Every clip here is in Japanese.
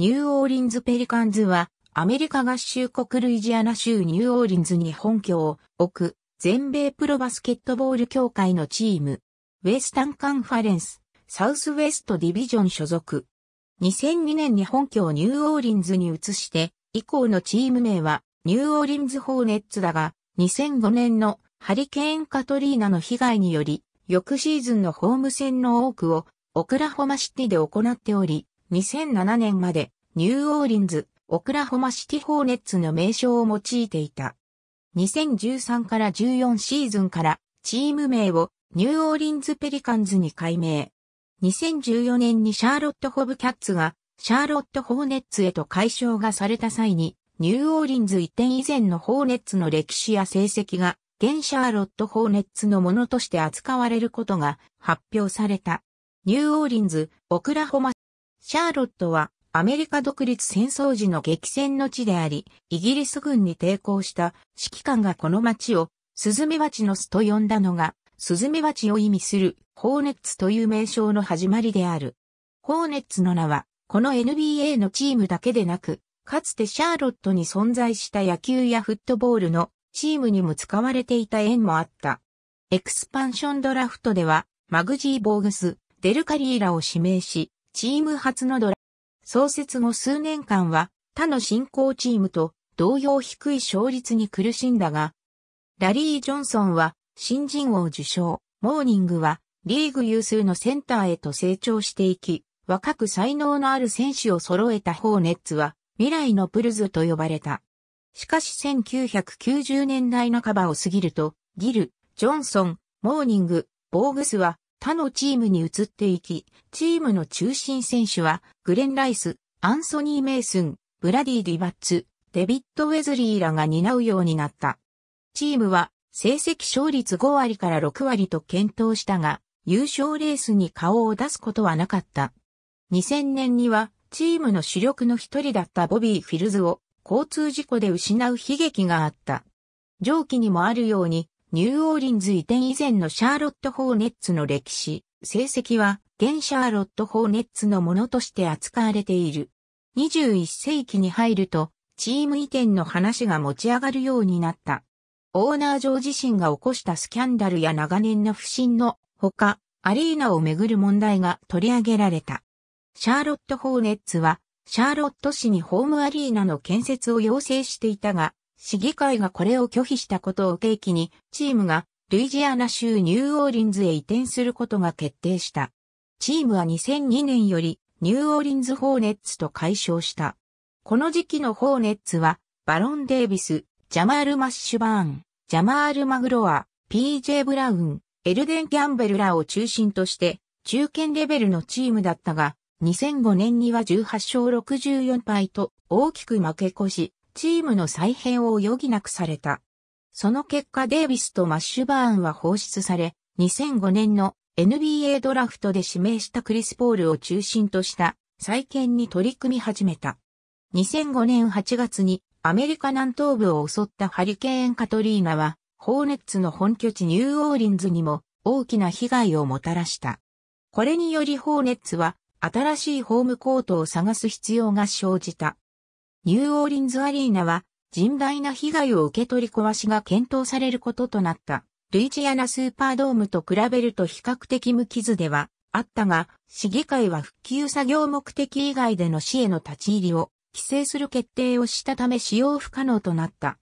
ニューオーリンズ・ペリカンズは、アメリカ合衆国ルイジアナ州ニューオーリンズに本拠を置く、全米プロバスケットボール協会のチーム、ウェスタンカンファレンス、サウスウェストディビジョン所属。2002年に本拠をニューオーリンズに移して、以降のチーム名は、ニューオーリンズ・ホーネッツだが、2005年のハリケーン・カトリーナの被害により、翌シーズンのホーム戦の多くを、オクラホマシティで行っており、2007年までニューオーリンズ、オクラホマシティホーネッツの名称を用いていた。2013から14シーズンからチーム名をニューオーリンズペリカンズに改名。2014年にシャーロット・ホブキャッツがシャーロット・ホーネッツへと解消がされた際に、ニューオーリンズ移転以前のホーネッツの歴史や成績が、現シャーロット・ホーネッツのものとして扱われることが発表された。ニューオーリンズ、オクラホマシャーロットはアメリカ独立戦争時の激戦の地であり、イギリス軍に抵抗した指揮官がこの町をスズメバチの巣と呼んだのが、スズメバチを意味するホーネッツという名称の始まりである。ホーネッツの名は、この NBA のチームだけでなく、かつてシャーロットに存在した野球やフットボールのチームにも使われていた縁もあった。エクスパンションドラフトでは、マグジー・ボーグス、デルカリーラを指名し、チーム初のドラ。創設後数年間は他の進行チームと同様低い勝率に苦しんだが、ラリー・ジョンソンは新人王受賞、モーニングはリーグ有数のセンターへと成長していき、若く才能のある選手を揃えたホーネッツは未来のプルズと呼ばれた。しかし1990年代半ばを過ぎると、ギル、ジョンソン、モーニング、ボーグスは他のチームに移っていき、チームの中心選手は、グレン・ライス、アンソニー・メイスン、ブラディ・ディバッツ、デビッド・ウェズリーらが担うようになった。チームは、成績勝率5割から6割と検討したが、優勝レースに顔を出すことはなかった。2000年には、チームの主力の一人だったボビー・フィルズを、交通事故で失う悲劇があった。上記にもあるように、ニューオーリンズ移転以前のシャーロット・ホーネッツの歴史、成績は、現シャーロット・ホーネッツのものとして扱われている。21世紀に入ると、チーム移転の話が持ち上がるようになった。オーナー上自身が起こしたスキャンダルや長年の不振のほか、アリーナをめぐる問題が取り上げられた。シャーロット・ホーネッツは、シャーロット市にホームアリーナの建設を要請していたが、市議会がこれを拒否したことを契機に、チームがルイジアナ州ニューオーリンズへ移転することが決定した。チームは2002年よりニューオーリンズホーネッツと解消した。この時期のホーネッツは、バロン・デイビス、ジャマール・マッシュバーン、ジャマール・マグロア、PJ・ ブラウン、エルデン・キャンベルらを中心として、中堅レベルのチームだったが、2005年には18勝64敗と大きく負け越し、チームの再編を余儀なくされた。その結果デイビスとマッシュバーンは放出され、2005年の NBA ドラフトで指名したクリス・ポールを中心とした再建に取り組み始めた。2005年8月にアメリカ南東部を襲ったハリケーンカトリーナは、ホーネッツの本拠地ニューオーリンズにも大きな被害をもたらした。これによりホーネッツは新しいホームコートを探す必要が生じた。ニューオーリンズアリーナは甚大な被害を受け取り壊しが検討されることとなった。ルイジアナスーパードームと比べると比較的無傷ではあったが、市議会は復旧作業目的以外での市への立ち入りを規制する決定をしたため使用不可能となった。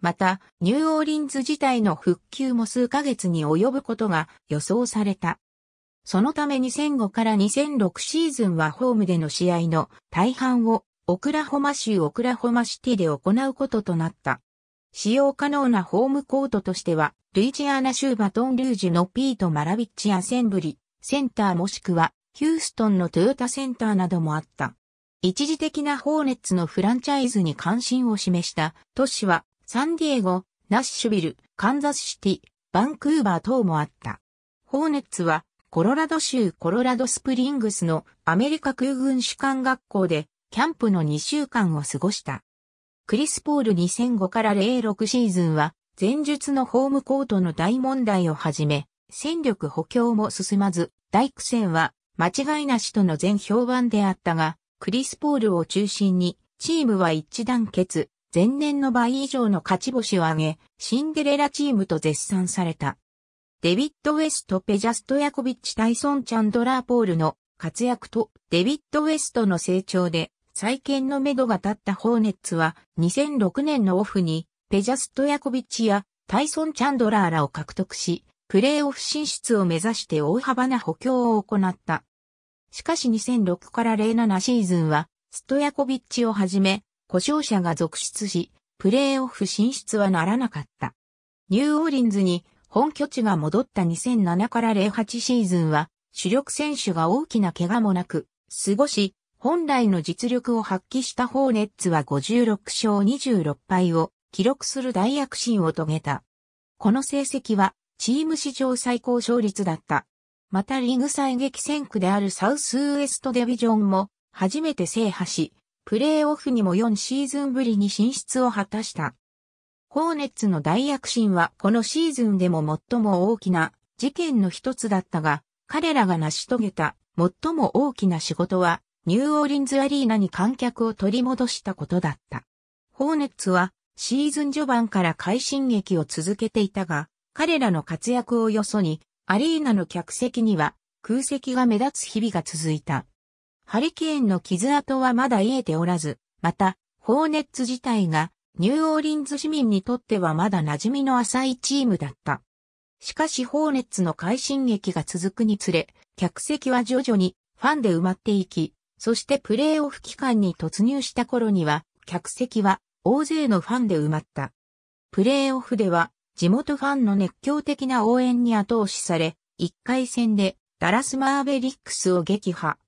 また、ニューオーリンズ自体の復旧も数ヶ月に及ぶことが予想された。そのため2005から2006シーズンはホームでの試合の大半をオクラホマ州オクラホマシティで行うこととなった。使用可能なホームコートとしては、ルイジアナ州バトンルージュのピート・マラビッチアセンブリ、センターもしくは、ヒューストンのトヨタセンターなどもあった。一時的なホーネッツのフランチャイズに関心を示した都市は、サンディエゴ、ナッシュビル、カンザスシティ、バンクーバー等もあった。ホーネッツは、コロラド州コロラドスプリングスのアメリカ空軍士官学校でキャンプの2週間を過ごした。クリス・ポール2005から06シーズンは、前述のホームコートの大問題をはじめ、戦力補強も進まず、大苦戦は間違いなしとの全評判であったが、クリス・ポールを中心に、チームは一致団結、前年の倍以上の勝ち星を挙げ、シンデレラチームと絶賛された。デビッド・ウェスト・ペジャスト・ヤコビッチ・タイソン・チャンドラー・ポールの活躍とデビッド・ウェストの成長で再建のめどが立ったホーネッツは2006年のオフにペジャストヤコビッチやタイソン・チャンドラーらを獲得し、プレーオフ進出を目指して大幅な補強を行った。しかし2006から07シーズンは、ストヤコビッチをはじめ、故障者が続出し、プレーオフ進出はならなかった。ニューオーリンズに本拠地が戻った2007から08シーズンは、主力選手が大きな怪我もなく、過ごし、本来の実力を発揮したホーネッツは56勝26敗を記録する大躍進を遂げた。この成績はチーム史上最高勝率だった。またリーグ最激戦区であるサウスウエストデビジョンも初めて制覇し、プレーオフにも4シーズンぶりに進出を果たした。ホーネッツの大躍進はこのシーズンでも最も大きな事件の一つだったが、彼らが成し遂げた最も大きな仕事はニューオーリンズアリーナに観客を取り戻したことだった。ホーネッツはシーズン序盤から快進撃を続けていたが、彼らの活躍をよそに、アリーナの客席には空席が目立つ日々が続いた。ハリケーンの傷跡はまだ癒えておらず、また、ホーネッツ自体がニューオーリンズ市民にとってはまだ馴染みの浅いチームだった。しかしホーネッツの快進撃が続くにつれ、客席は徐々にファンで埋まっていき、そしてプレーオフ期間に突入した頃には、客席は大勢のファンで埋まった。プレーオフでは、地元ファンの熱狂的な応援に後押しされ、1回戦でダラスマーベリックスを撃破。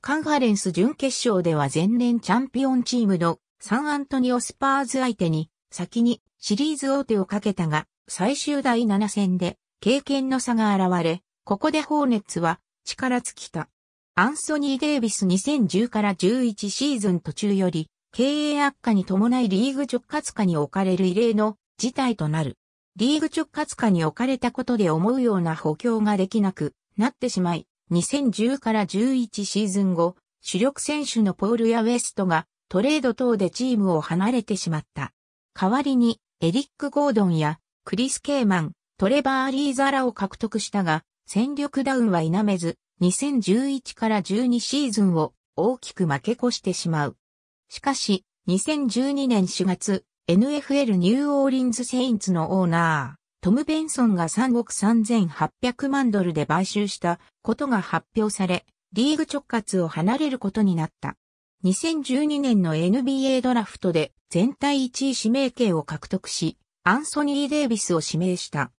カンファレンス準決勝では前年チャンピオンチームのサンアントニオスパーズ相手に先にシリーズ王手をかけたが最終第7戦で経験の差が現れ、ここでホーネッツは力尽きた。アンソニー・デイビス2010から11シーズン途中より、経営悪化に伴いリーグ直轄下に置かれる異例の事態となる。リーグ直轄下に置かれたことで思うような補強ができなくなってしまい、2010から11シーズン後、主力選手のポールやウェストがトレード等でチームを離れてしまった。代わりに、エリック・ゴードンやクリス・ケイマン、トレバー・リーザラを獲得したが、戦力ダウンは否めず、2011から12シーズンを大きく負け越してしまう。しかし、2012年4月、NFL ニューオーリンズ・セインツのオーナー、トム・ベンソンが3億3800万ドルで買収したことが発表され、リーグ直轄を離れることになった。2012年の NBA ドラフトで全体1位指名権を獲得し、アンソニー・デイビスを指名した。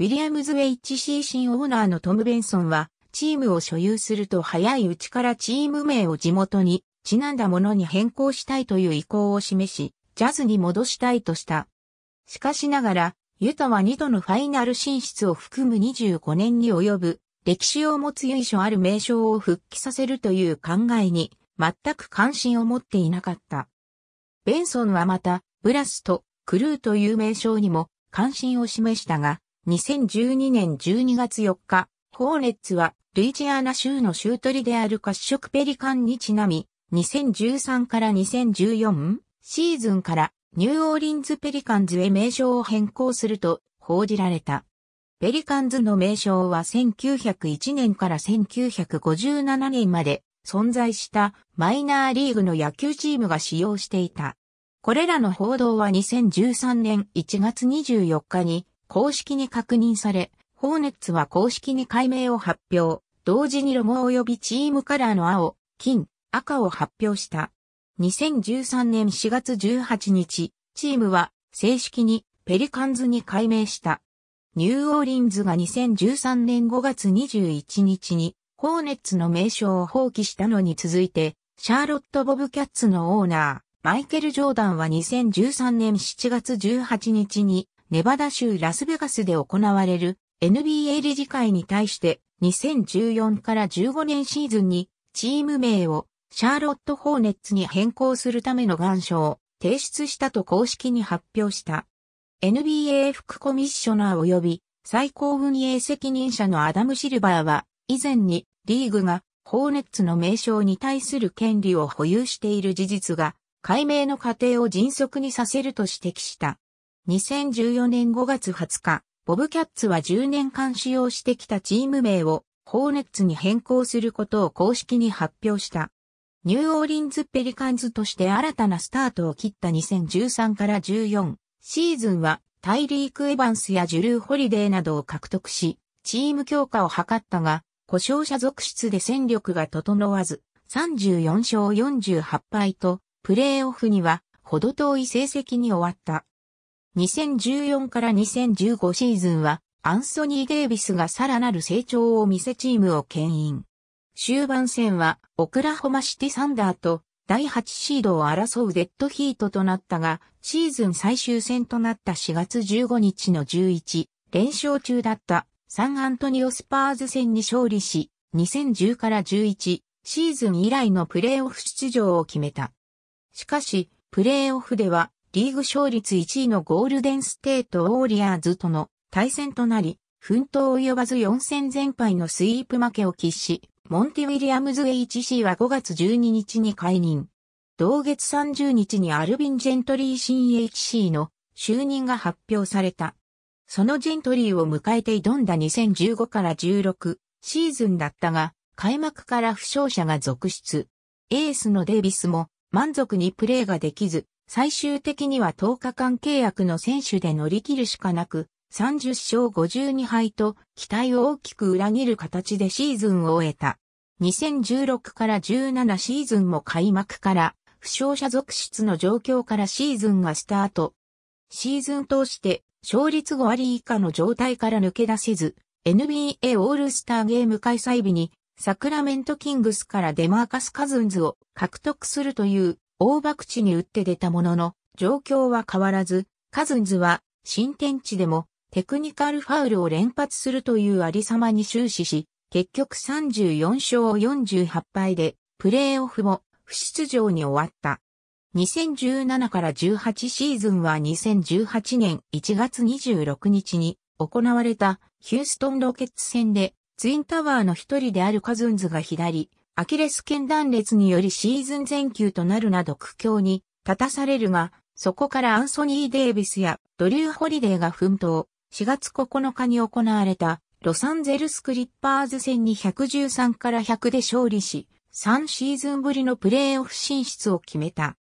ウィリアムズ・ウェイチ CC オーナーのトム・ベンソンは、チームを所有すると早いうちからチーム名を地元にちなんだものに変更したいという意向を示し、ジャズに戻したいとした。しかしながら、ユタは2度のファイナル進出を含む25年に及ぶ歴史を持つ由緒ある名称を復帰させるという考えに全く関心を持っていなかった。ベンソンはまた、ブラスとクルーという名称にも関心を示したが、2012年12月4日、ホーネッツは、ルイジアナ州の州取りである褐色ペリカンにちなみ、2013から2014シーズンからニューオーリンズペリカンズへ名称を変更すると報じられた。ペリカンズの名称は1901年から1957年まで存在したマイナーリーグの野球チームが使用していた。これらの報道は2013年1月24日に公式に確認され、ホーネッツは公式に改名を発表、同時にロゴ及びチームカラーの青、金、赤を発表した。2013年4月18日、チームは正式にペリカンズに改名した。ニューオーリンズが2013年5月21日にホーネッツの名称を放棄したのに続いて、シャーロット・ボブキャッツのオーナー、マイケル・ジョーダンは2013年7月18日にネバダ州ラスベガスで行われる NBA 理事会に対して2014から15年シーズンにチーム名をシャーロット・ホーネッツに変更するための願書を提出したと公式に発表した。NBA 副コミッショナー及び最高運営責任者のアダム・シルバーは以前にリーグがホーネッツの名称に対する権利を保有している事実が解明の過程を迅速にさせると指摘した。2014年5月20日、ボブキャッツは10年間使用してきたチーム名をホーネッツに変更することを公式に発表した。ニューオーリンズペリカンズとして新たなスタートを切った2013から14シーズンはタイリーク・エヴァンスやジュルー・ホリデーなどを獲得し、チーム強化を図ったが、故障者続出で戦力が整わず、34勝48敗と、プレーオフには程遠い成績に終わった。2014から2015シーズンは、アンソニー・デイビスがさらなる成長を見せチームを牽引。終盤戦は、オクラホマシティ・サンダーと、第8シードを争うデッドヒートとなったが、シーズン最終戦となった4月15日の11連勝中だったサンアントニオスパーズ戦に勝利し、2010から11シーズン以来のプレーオフ出場を決めた。しかし、プレーオフではリーグ勝率1位のゴールデンステートウォーリアーズとの対戦となり、奮闘を呼ばず4戦全敗のスイープ負けを喫し、モンテ・ィ・ウィリアムズ HC は5月12日に解任。同月30日にアルビン・ジェントリー新 HC の就任が発表された。そのジェントリーを迎えて挑んだ2015から16シーズンだったが、開幕から負傷者が続出。エースのデイビスも満足にプレーができず、最終的には10日間契約の選手で乗り切るしかなく、30勝52敗と期待を大きく裏切る形でシーズンを終えた。2016から17シーズンも開幕から、負傷者続出の状況からシーズンがスタート。シーズン通して勝率5割以下の状態から抜け出せず、NBA オールスターゲーム開催日にサクラメントキングスからデマーカス・カズンズを獲得するという大博地に打って出たものの、状況は変わらず、カズンズは新天地でもテクニカルファウルを連発するというありさまに終始し、結局34勝48敗でプレーオフも不出場に終わった。2017から18シーズンは2018年1月26日に行われたヒューストンロケッツ戦でツインタワーの一人であるカズンズが左アキレス腱断裂によりシーズン全休となるなど苦境に立たされるが、そこからアンソニー・デイビスやドリュー・ホリデーが奮闘。4月9日に行われたロサンゼルス・クリッパーズ戦に113から100で勝利し、3シーズンぶりのプレーオフ進出を決めた。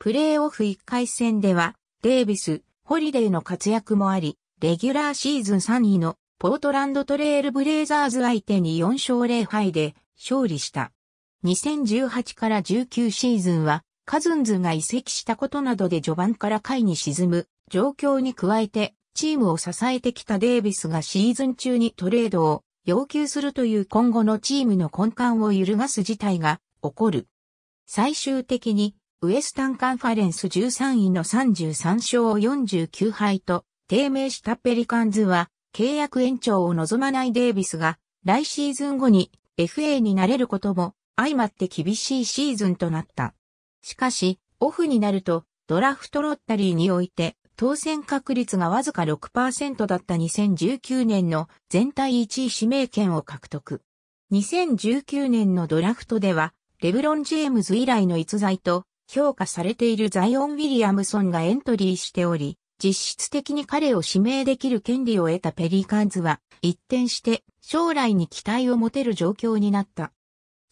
プレーオフ1回戦では、デイビス、ホリデーの活躍もあり、レギュラーシーズン3位のポートランドトレールブレイザーズ相手に4勝0敗で勝利した。2018から19シーズンは、カズンズが移籍したことなどで序盤から下位に沈む状況に加えて、チームを支えてきたデイビスがシーズン中にトレードを要求するという今後のチームの根幹を揺るがす事態が起こる。最終的に、ウエスタンカンファレンス13位の33勝49敗と低迷したペリカンズは契約延長を望まないデイビスが来シーズン後に FA になれることも相まって厳しいシーズンとなった。しかし、オフになると、ドラフトロッタリーにおいて、当選確率がわずか6%だった2019年の全体1位指名権を獲得。2019年のドラフトでは、レブロン・ジェームズ以来の逸材と評価されているザイオン・ウィリアムソンがエントリーしており、実質的に彼を指名できる権利を得たペリーカンズは、一転して将来に期待を持てる状況になった。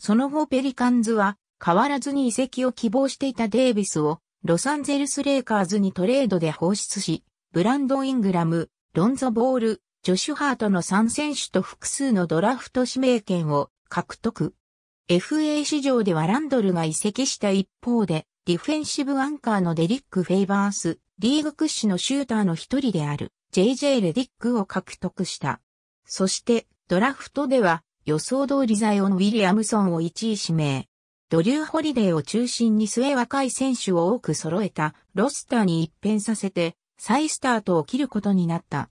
その後ペリカンズは変わらずに移籍を希望していたデービスをロサンゼルスレイカーズにトレードで放出し、ブランドイングラム、ロンゾ・ボール、ジョシュ・ハートの3選手と複数のドラフト指名権を獲得。FA 市場ではランドルが移籍した一方で、ディフェンシブアンカーのデリック・フェイバース、リーグ屈指のシューターの一人である JJ レディックを獲得した。そして、ドラフトでは予想通りザイオン・ウィリアムソンを1位指名。ドリュー・ホリデーを中心に末若い選手を多く揃えたロスターに一変させて再スタートを切ることになった。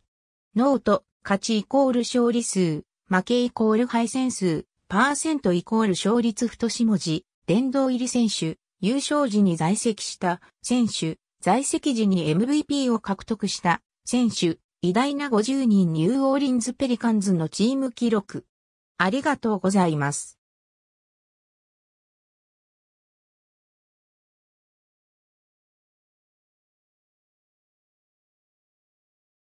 ノート、勝ちイコール勝利数、負けイコール敗戦数、パーセントイコール勝率太し文字、殿堂入り選手、優勝時に在籍した選手、在籍時に MVP を獲得した選手、偉大な50人ニューオーリンズペリカンズのチーム記録。ありがとうございます。